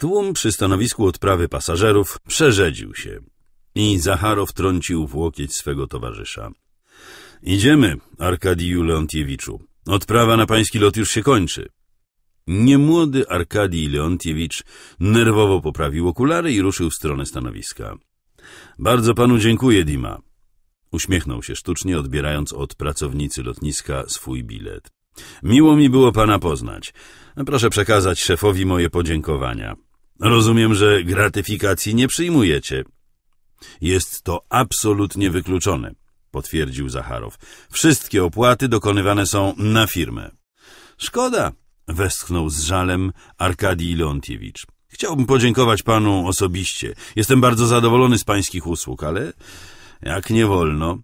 Tłum przy stanowisku odprawy pasażerów przerzedził się i Zacharow trącił w łokieć swego towarzysza. Idziemy, Arkadiju Leontiewiczu. Odprawa na pański lot już się kończy. Niemłody Arkadij Leontiewicz nerwowo poprawił okulary i ruszył w stronę stanowiska. Bardzo panu dziękuję, Dima. Uśmiechnął się sztucznie, odbierając od pracownicy lotniska swój bilet. Miło mi było pana poznać. Proszę przekazać szefowi moje podziękowania. Rozumiem, że gratyfikacji nie przyjmujecie. Jest to absolutnie wykluczone, potwierdził Zacharow. Wszystkie opłaty dokonywane są na firmę. Szkoda, westchnął z żalem Arkadii Leontiewicz. Chciałbym podziękować panu osobiście. Jestem bardzo zadowolony z pańskich usług, ale jak nie wolno.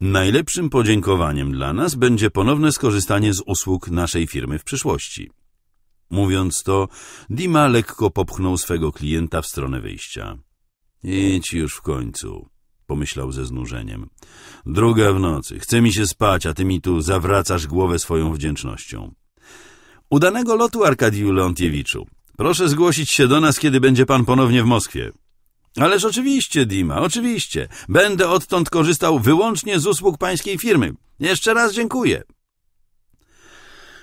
Najlepszym podziękowaniem dla nas będzie ponowne skorzystanie z usług naszej firmy w przyszłości. Mówiąc to, Dima lekko popchnął swego klienta w stronę wyjścia. Idź już w końcu, pomyślał ze znużeniem. Druga w nocy, chce mi się spać, a ty mi tu zawracasz głowę swoją wdzięcznością. Udanego lotu, Arkadiu Leontiewiczu. Proszę zgłosić się do nas, kiedy będzie pan ponownie w Moskwie. Ależ oczywiście, Dima, oczywiście. Będę odtąd korzystał wyłącznie z usług pańskiej firmy. Jeszcze raz dziękuję.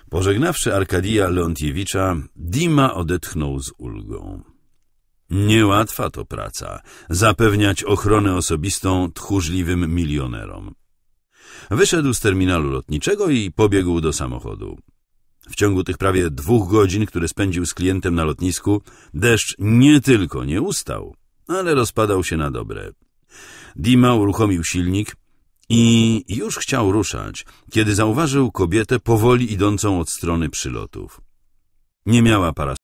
Pożegnawszy Arkadia Leontiewicza, Dima odetchnął z ulgą. Niełatwa to praca, zapewniać ochronę osobistą tchórzliwym milionerom. Wyszedł z terminalu lotniczego i pobiegł do samochodu. W ciągu tych prawie dwóch godzin, które spędził z klientem na lotnisku, deszcz nie tylko nie ustał, ale rozpadał się na dobre. Dima uruchomił silnik i już chciał ruszać, kiedy zauważył kobietę powoli idącą od strony przylotów. Nie miała parasola.